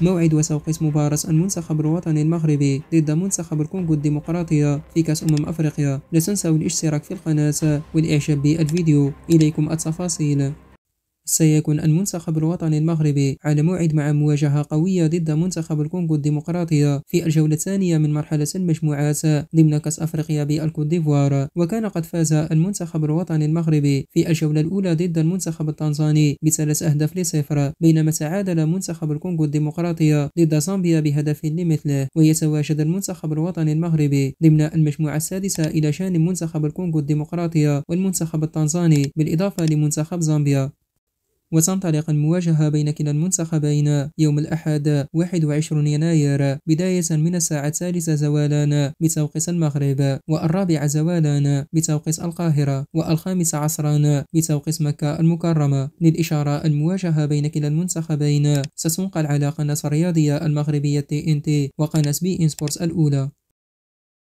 موعد وسوق اسم بارس المنتخب الوطني المغربي ضد منتخب الكونغو الديمقراطية في كأس أمم أفريقيا لا تنسوا الاشتراك في القناة والإعجاب بالفيديو إليكم التفاصيل سيكون المنتخب الوطني المغربي على موعد مع مواجهة قوية ضد منتخب الكونغو الديمقراطية في الجولة الثانية من مرحلة المجموعات ضمن كأس أفريقيا بالكوت ديفوار وكان قد فاز المنتخب الوطني المغربي في الجولة الأولى ضد المنتخب التنزاني بثلاث أهداف لصفر بينما تعادل منتخب الكونغو الديمقراطية ضد زامبيا بهدف لمثله ويتواجد المنتخب الوطني المغربي ضمن المجموعة السادسة إلى شان منتخب الكونغو الديمقراطية والمنتخب التنزاني بالإضافة لمنتخب زامبيا وتنطلق المواجهة بين كلا المنتخبين يوم الأحد 21 يناير بداية من الساعة الثالثة زوالا بتوقيت المغرب والرابعة زوالا بتوقيت القاهرة والخامسة عصرا بتوقيت مكة المكرمة للإشارة المواجهة بين كلا المنتخبين ستنقل على قناة الرياضية المغربية تي ان تي وقناة بي ان سبورتس الأولى